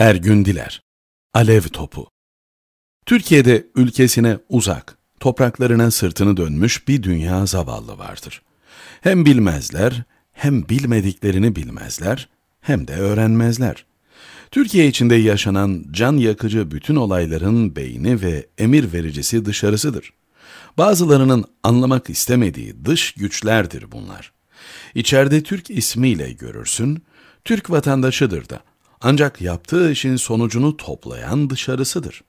Ergün Diler Alev Topu Türkiye'de ülkesine uzak, topraklarına sırtını dönmüş bir dünya zavallı vardır. Hem bilmezler, hem bilmediklerini bilmezler, hem de öğrenmezler. Türkiye içinde yaşanan can yakıcı bütün olayların beyni ve emir vericisi dışarısıdır. Bazılarının anlamak istemediği dış güçlerdir bunlar. İçeride Türk ismiyle görürsün, Türk vatandaşıdır da ancak yaptığı işin sonucunu toplayan dışarısıdır.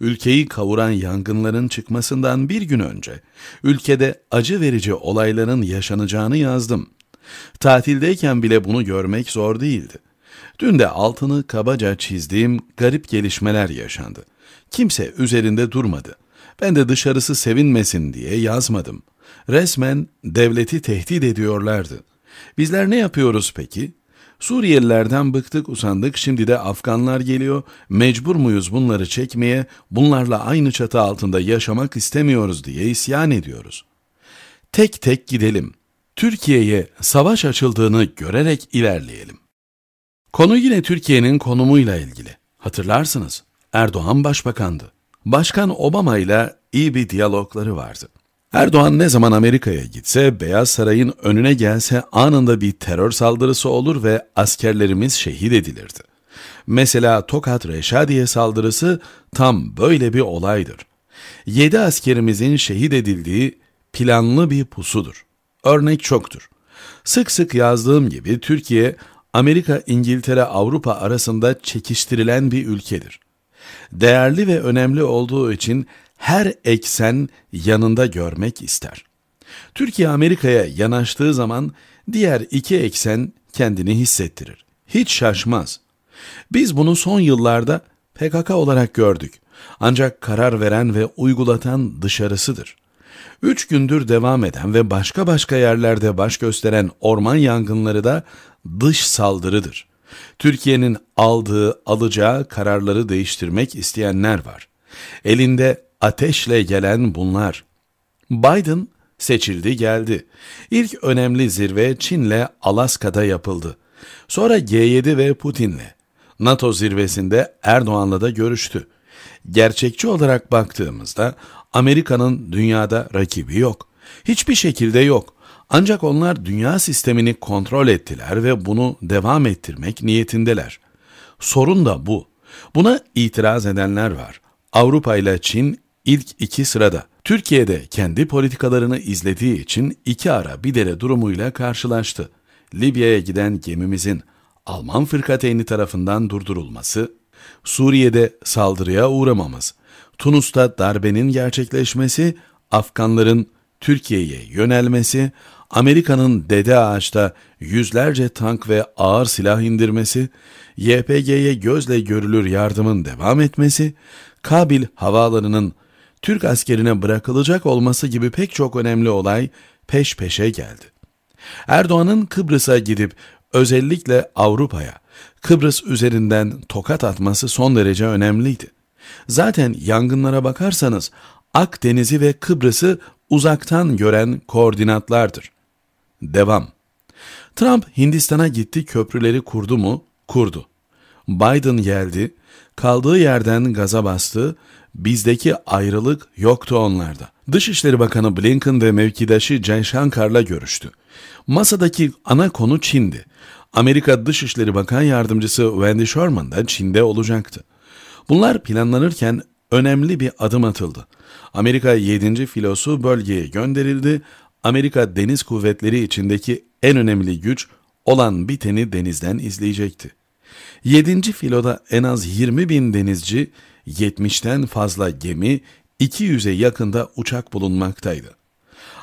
Ülkeyi kavuran yangınların çıkmasından bir gün önce, ülkede acı verici olayların yaşanacağını yazdım. Tatildeyken bile bunu görmek zor değildi. Dün de altını kabaca çizdiğim garip gelişmeler yaşandı. Kimse üzerinde durmadı. Ben de dışarısı sevinmesin diye yazmadım. Resmen devleti tehdit ediyorlardı. Bizler ne yapıyoruz peki? Suriyelilerden bıktık usandık şimdi de Afganlar geliyor. Mecbur muyuz bunları çekmeye, bunlarla aynı çatı altında yaşamak istemiyoruz diye isyan ediyoruz. Tek tek gidelim. Türkiye'ye savaş açıldığını görerek ilerleyelim. Konu yine Türkiye'nin konumuyla ilgili. Hatırlarsınız Erdoğan başbakandı. Başkan Obama ile iyi bir diyalogları vardı. Erdoğan ne zaman Amerika'ya gitse, Beyaz Saray'ın önüne gelse anında bir terör saldırısı olur ve askerlerimiz şehit edilirdi. Mesela Tokat Reşadiye saldırısı tam böyle bir olaydır. Yedi askerimizin şehit edildiği planlı bir pusudur. Örnek çoktur. Sık sık yazdığım gibi Türkiye, Amerika, İngiltere, Avrupa arasında çekiştirilen bir ülkedir. Değerli ve önemli olduğu için her eksen yanında görmek ister. Türkiye Amerika'ya yanaştığı zaman diğer iki eksen kendini hissettirir. Hiç şaşmaz. Biz bunu son yıllarda PKK olarak gördük. Ancak karar veren ve uygulatan dışarısıdır. Üç gündür devam eden ve başka başka yerlerde baş gösteren orman yangınları da dış saldırıdır. Türkiye'nin aldığı, alacağı kararları değiştirmek isteyenler var. Elinde ateşle gelen bunlar. Biden seçildi geldi. İlk önemli zirve Çin'le Alaska'da yapıldı. Sonra G7 ve Putin'le. NATO zirvesinde Erdoğan'la da görüştü. Gerçekçi olarak baktığımızda Amerika'nın dünyada rakibi yok. Hiçbir şekilde yok. Ancak onlar dünya sistemini kontrol ettiler ve bunu devam ettirmek niyetindeler. Sorun da bu. Buna itiraz edenler var. Avrupa ile Çin ilk iki sırada. Türkiye'de kendi politikalarını izlediği için iki ara bir dere durumuyla karşılaştı. Libya'ya giden gemimizin Alman fırkateyni tarafından durdurulması, Suriye'de saldırıya uğramamız, Tunus'ta darbenin gerçekleşmesi, Afganların Türkiye'ye yönelmesi, Amerika'nın Dede Ağaç'ta yüzlerce tank ve ağır silah indirmesi, YPG'ye gözle görülür yardımın devam etmesi, Kabil havaalanının Türk askerine bırakılacak olması gibi pek çok önemli olay peş peşe geldi. Erdoğan'ın Kıbrıs'a gidip özellikle Avrupa'ya, Kıbrıs üzerinden tokat atması son derece önemliydi. Zaten yangınlara bakarsanız Akdeniz'i ve Kıbrıs'ı uzaktan gören koordinatlardır. Devam. Trump Hindistan'a gitti köprüleri kurdu mu? Kurdu. Biden geldi, kaldığı yerden gaza bastı Bizdeki ayrılık yoktu onlarda. Dışişleri Bakanı Blinken ve mevkidaşı Jaishankar'la görüştü. Masadaki ana konu Çin'di. Amerika Dışişleri Bakan Yardımcısı Wendy Sherman da Çin'de olacaktı. Bunlar planlanırken önemli bir adım atıldı. Amerika 7. filosu bölgeye gönderildi. Amerika Deniz Kuvvetleri içindeki en önemli güç olan biteni denizden izleyecekti. 7. filoda en az 20 bin denizci 70'ten fazla gemi, 200'e yakında uçak bulunmaktaydı.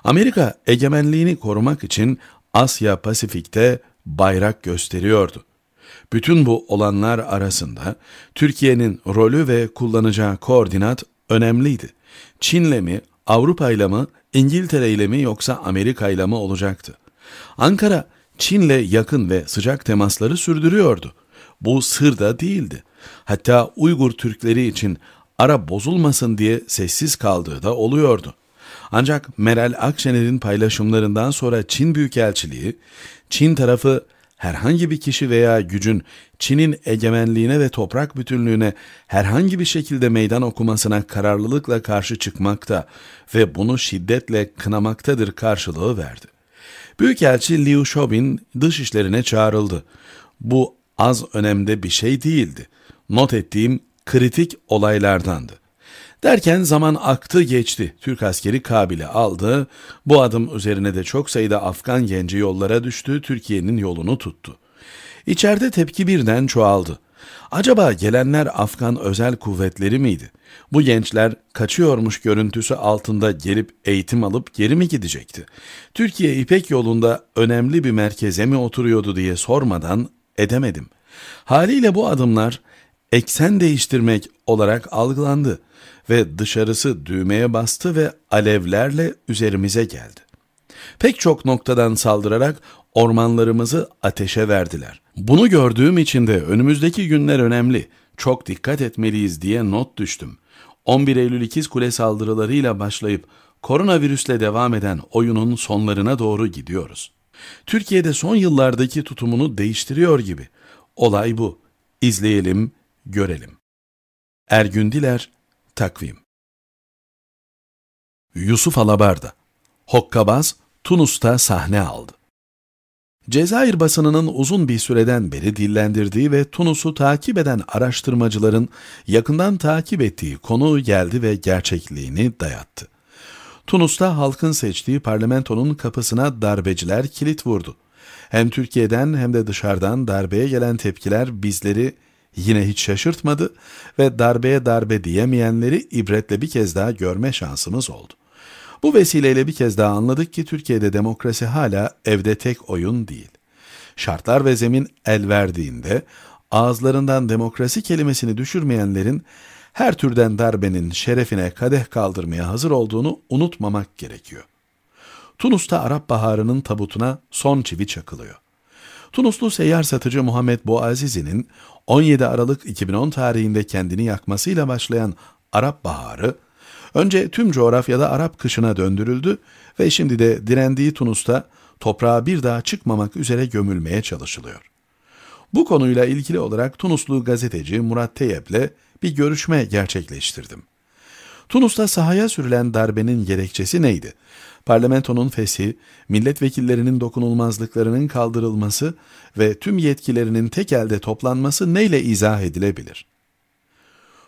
Amerika egemenliğini korumak için Asya Pasifik'te bayrak gösteriyordu. Bütün bu olanlar arasında Türkiye'nin rolü ve kullanacağı koordinat önemliydi. Çin'le mi, Avrupa'yla mı, İngiltere'yle mi yoksa Amerika'yla mı olacaktı? Ankara, Çin'le yakın ve sıcak temasları sürdürüyordu. Bu sır da değildi hatta Uygur Türkleri için ara bozulmasın diye sessiz kaldığı da oluyordu. Ancak Meral Akşener'in paylaşımlarından sonra Çin Büyükelçiliği, Çin tarafı herhangi bir kişi veya gücün Çin'in egemenliğine ve toprak bütünlüğüne herhangi bir şekilde meydan okumasına kararlılıkla karşı çıkmakta ve bunu şiddetle kınamaktadır karşılığı verdi. Büyükelçi Liu Shobin dışişlerine çağrıldı. Bu az önemde bir şey değildi not ettiğim kritik olaylardandı. Derken zaman aktı geçti. Türk askeri Kabil'i aldı. Bu adım üzerine de çok sayıda Afgan genci yollara düştü. Türkiye'nin yolunu tuttu. İçeride tepki birden çoğaldı. Acaba gelenler Afgan özel kuvvetleri miydi? Bu gençler kaçıyormuş görüntüsü altında gelip eğitim alıp geri mi gidecekti? Türkiye İpek yolunda önemli bir merkeze mi oturuyordu diye sormadan edemedim. Haliyle bu adımlar eksen değiştirmek olarak algılandı ve dışarısı düğmeye bastı ve alevlerle üzerimize geldi. Pek çok noktadan saldırarak ormanlarımızı ateşe verdiler. Bunu gördüğüm için de önümüzdeki günler önemli, çok dikkat etmeliyiz diye not düştüm. 11 Eylül İkiz Kule saldırılarıyla başlayıp koronavirüsle devam eden oyunun sonlarına doğru gidiyoruz. Türkiye'de son yıllardaki tutumunu değiştiriyor gibi. Olay bu. İzleyelim, görelim. Ergün Diler, Takvim Yusuf Alabarda, Hokkabaz, Tunus'ta sahne aldı. Cezayir basınının uzun bir süreden beri dillendirdiği ve Tunus'u takip eden araştırmacıların yakından takip ettiği konu geldi ve gerçekliğini dayattı. Tunus'ta halkın seçtiği parlamentonun kapısına darbeciler kilit vurdu. Hem Türkiye'den hem de dışarıdan darbeye gelen tepkiler bizleri yine hiç şaşırtmadı ve darbeye darbe diyemeyenleri ibretle bir kez daha görme şansımız oldu. Bu vesileyle bir kez daha anladık ki Türkiye'de demokrasi hala evde tek oyun değil. Şartlar ve zemin el verdiğinde ağızlarından demokrasi kelimesini düşürmeyenlerin her türden darbenin şerefine kadeh kaldırmaya hazır olduğunu unutmamak gerekiyor. Tunus'ta Arap Baharı'nın tabutuna son çivi çakılıyor. Tunuslu seyyar satıcı Muhammed Boazizi'nin 17 Aralık 2010 tarihinde kendini yakmasıyla başlayan Arap Baharı, önce tüm coğrafyada Arap kışına döndürüldü ve şimdi de direndiği Tunus'ta toprağa bir daha çıkmamak üzere gömülmeye çalışılıyor. Bu konuyla ilgili olarak Tunuslu gazeteci Murat Teyep'le bir görüşme gerçekleştirdim. Tunus'ta sahaya sürülen darbenin gerekçesi neydi? parlamentonun fes'i, milletvekillerinin dokunulmazlıklarının kaldırılması ve tüm yetkilerinin tek elde toplanması neyle izah edilebilir?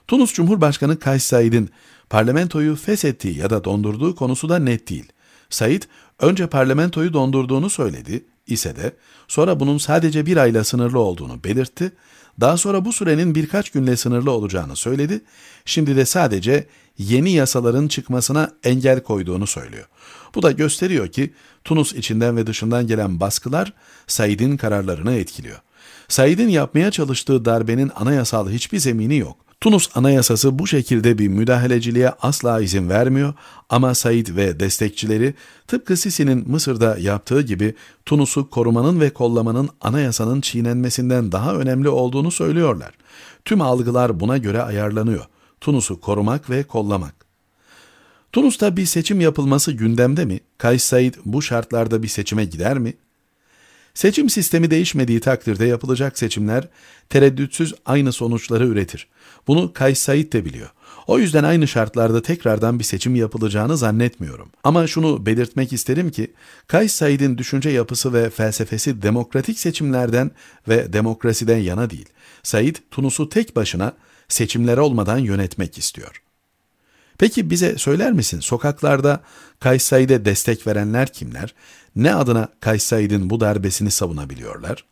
Tunus Cumhurbaşkanı Kays Said'in parlamentoyu feshettiği ya da dondurduğu konusu da net değil. Said önce parlamentoyu dondurduğunu söyledi ise de sonra bunun sadece bir ayla sınırlı olduğunu belirtti daha sonra bu sürenin birkaç günle sınırlı olacağını söyledi. Şimdi de sadece yeni yasaların çıkmasına engel koyduğunu söylüyor. Bu da gösteriyor ki Tunus içinden ve dışından gelen baskılar Said'in kararlarını etkiliyor. Said'in yapmaya çalıştığı darbenin anayasal hiçbir zemini yok. Tunus Anayasası bu şekilde bir müdahaleciliğe asla izin vermiyor ama Said ve destekçileri tıpkı Sisi'nin Mısır'da yaptığı gibi Tunus'u korumanın ve kollamanın anayasanın çiğnenmesinden daha önemli olduğunu söylüyorlar. Tüm algılar buna göre ayarlanıyor. Tunus'u korumak ve kollamak. Tunus'ta bir seçim yapılması gündemde mi? Kays Said bu şartlarda bir seçime gider mi? Seçim sistemi değişmediği takdirde yapılacak seçimler tereddütsüz aynı sonuçları üretir. Bunu Kays Said de biliyor. O yüzden aynı şartlarda tekrardan bir seçim yapılacağını zannetmiyorum. Ama şunu belirtmek isterim ki Kays Said'in düşünce yapısı ve felsefesi demokratik seçimlerden ve demokrasiden yana değil. Said Tunus'u tek başına seçimlere olmadan yönetmek istiyor. Peki bize söyler misin sokaklarda Kays destek verenler kimler? Ne adına Kays bu darbesini savunabiliyorlar?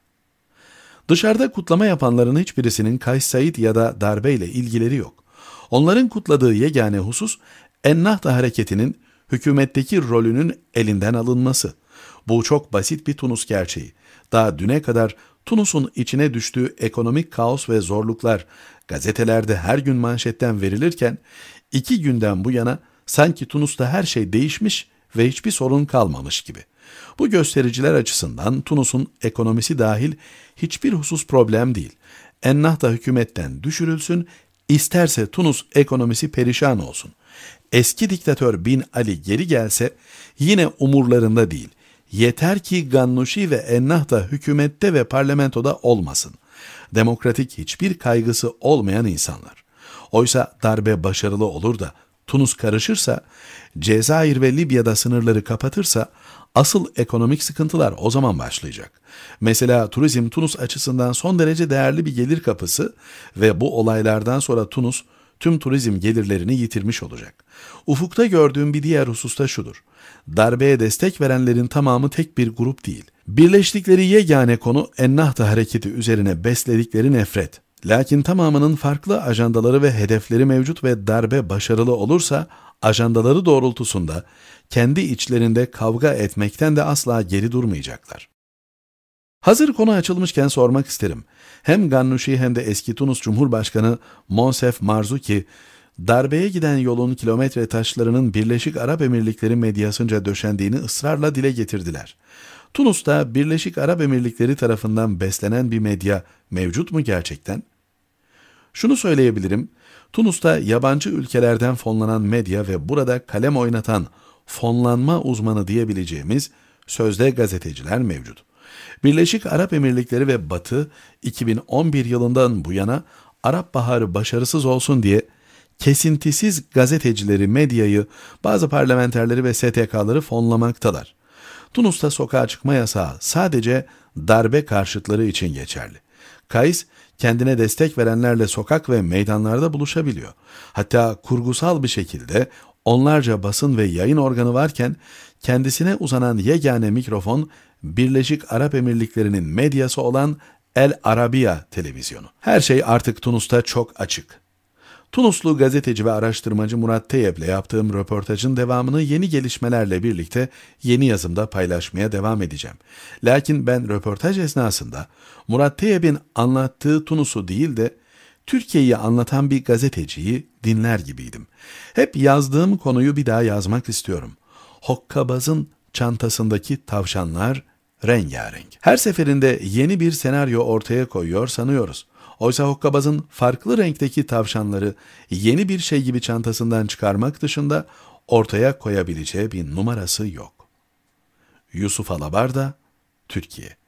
Dışarıda kutlama yapanların hiçbirisinin Kays Said ya da darbeyle ilgileri yok. Onların kutladığı yegane husus Ennahda hareketinin hükümetteki rolünün elinden alınması. Bu çok basit bir Tunus gerçeği. Daha düne kadar Tunus'un içine düştüğü ekonomik kaos ve zorluklar gazetelerde her gün manşetten verilirken İki günden bu yana sanki Tunus'ta her şey değişmiş ve hiçbir sorun kalmamış gibi. Bu göstericiler açısından Tunus'un ekonomisi dahil hiçbir husus problem değil. Ennah hükümetten düşürülsün, isterse Tunus ekonomisi perişan olsun. Eski diktatör Bin Ali geri gelse yine umurlarında değil. Yeter ki Gannuşi ve Ennah hükümette ve parlamentoda olmasın. Demokratik hiçbir kaygısı olmayan insanlar. Oysa darbe başarılı olur da Tunus karışırsa, Cezayir ve Libya'da sınırları kapatırsa asıl ekonomik sıkıntılar o zaman başlayacak. Mesela turizm Tunus açısından son derece değerli bir gelir kapısı ve bu olaylardan sonra Tunus tüm turizm gelirlerini yitirmiş olacak. Ufukta gördüğüm bir diğer husus da şudur. Darbeye destek verenlerin tamamı tek bir grup değil. Birleştikleri yegane konu Ennahda hareketi üzerine besledikleri nefret. Lakin tamamının farklı ajandaları ve hedefleri mevcut ve darbe başarılı olursa ajandaları doğrultusunda kendi içlerinde kavga etmekten de asla geri durmayacaklar. Hazır konu açılmışken sormak isterim. Hem Gannuşi hem de eski Tunus Cumhurbaşkanı Monsef Marzuki, darbeye giden yolun kilometre taşlarının Birleşik Arap Emirlikleri medyasınca döşendiğini ısrarla dile getirdiler. Tunus'ta Birleşik Arap Emirlikleri tarafından beslenen bir medya mevcut mu gerçekten? Şunu söyleyebilirim. Tunus'ta yabancı ülkelerden fonlanan medya ve burada kalem oynatan fonlanma uzmanı diyebileceğimiz sözde gazeteciler mevcut. Birleşik Arap Emirlikleri ve Batı 2011 yılından bu yana Arap Baharı başarısız olsun diye kesintisiz gazetecileri, medyayı, bazı parlamenterleri ve STK'ları fonlamaktalar. Tunus'ta sokağa çıkma yasağı sadece darbe karşıtları için geçerli. Kays kendine destek verenlerle sokak ve meydanlarda buluşabiliyor. Hatta kurgusal bir şekilde onlarca basın ve yayın organı varken kendisine uzanan yegane mikrofon Birleşik Arap Emirlikleri'nin medyası olan El Arabiya televizyonu. Her şey artık Tunus'ta çok açık. Tunuslu gazeteci ve araştırmacı Murat Teyep'le yaptığım röportajın devamını yeni gelişmelerle birlikte yeni yazımda paylaşmaya devam edeceğim. Lakin ben röportaj esnasında Murat Teyep'in anlattığı Tunus'u değil de Türkiye'yi anlatan bir gazeteciyi dinler gibiydim. Hep yazdığım konuyu bir daha yazmak istiyorum. Hokkabaz'ın çantasındaki tavşanlar rengarenk. Her seferinde yeni bir senaryo ortaya koyuyor sanıyoruz. Oysa hokkabazın farklı renkteki tavşanları yeni bir şey gibi çantasından çıkarmak dışında ortaya koyabileceği bir numarası yok. Yusuf Alabar da Türkiye